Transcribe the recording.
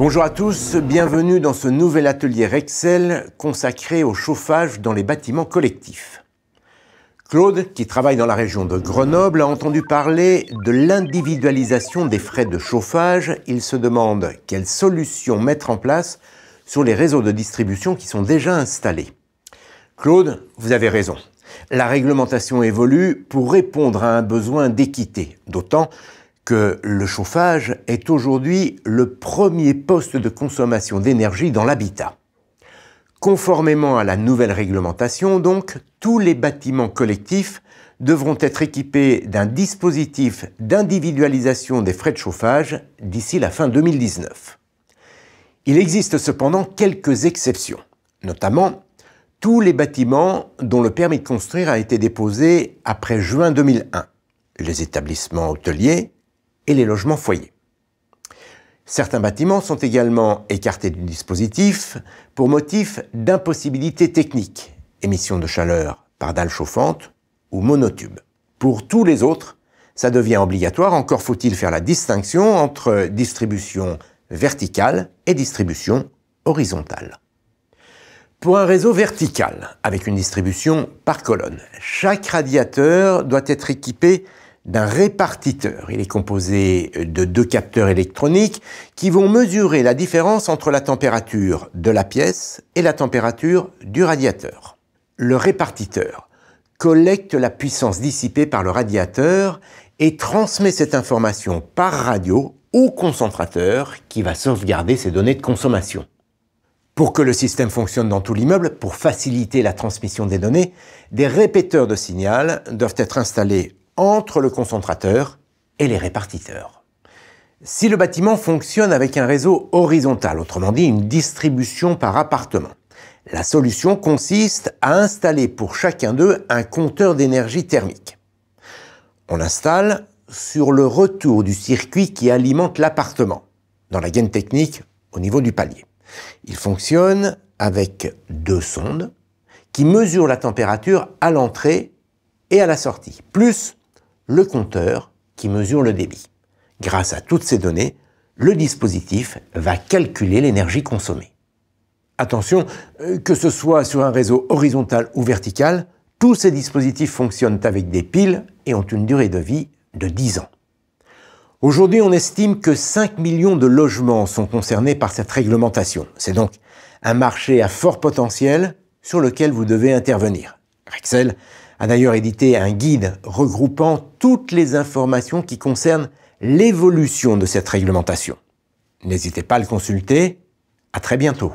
Bonjour à tous, bienvenue dans ce nouvel atelier Excel consacré au chauffage dans les bâtiments collectifs. Claude, qui travaille dans la région de Grenoble, a entendu parler de l'individualisation des frais de chauffage. Il se demande quelles solutions mettre en place sur les réseaux de distribution qui sont déjà installés. Claude, vous avez raison. La réglementation évolue pour répondre à un besoin d'équité, d'autant que le chauffage est aujourd'hui le premier poste de consommation d'énergie dans l'habitat. Conformément à la nouvelle réglementation, donc, tous les bâtiments collectifs devront être équipés d'un dispositif d'individualisation des frais de chauffage d'ici la fin 2019. Il existe cependant quelques exceptions, notamment tous les bâtiments dont le permis de construire a été déposé après juin 2001, les établissements hôteliers, et les logements foyers. Certains bâtiments sont également écartés du dispositif pour motif d'impossibilité technique, émission de chaleur par dalle chauffante ou monotube. Pour tous les autres, ça devient obligatoire, encore faut-il faire la distinction entre distribution verticale et distribution horizontale. Pour un réseau vertical, avec une distribution par colonne, chaque radiateur doit être équipé d'un répartiteur. Il est composé de deux capteurs électroniques qui vont mesurer la différence entre la température de la pièce et la température du radiateur. Le répartiteur collecte la puissance dissipée par le radiateur et transmet cette information par radio au concentrateur qui va sauvegarder ces données de consommation. Pour que le système fonctionne dans tout l'immeuble, pour faciliter la transmission des données, des répéteurs de signal doivent être installés entre le concentrateur et les répartiteurs. Si le bâtiment fonctionne avec un réseau horizontal, autrement dit une distribution par appartement, la solution consiste à installer pour chacun d'eux un compteur d'énergie thermique. On l'installe sur le retour du circuit qui alimente l'appartement, dans la gaine technique au niveau du palier. Il fonctionne avec deux sondes qui mesurent la température à l'entrée et à la sortie, plus le compteur qui mesure le débit. Grâce à toutes ces données, le dispositif va calculer l'énergie consommée. Attention, euh, que ce soit sur un réseau horizontal ou vertical, tous ces dispositifs fonctionnent avec des piles et ont une durée de vie de 10 ans. Aujourd'hui, on estime que 5 millions de logements sont concernés par cette réglementation. C'est donc un marché à fort potentiel sur lequel vous devez intervenir. Rexel a d'ailleurs édité un guide regroupant toutes les informations qui concernent l'évolution de cette réglementation. N'hésitez pas à le consulter. À très bientôt.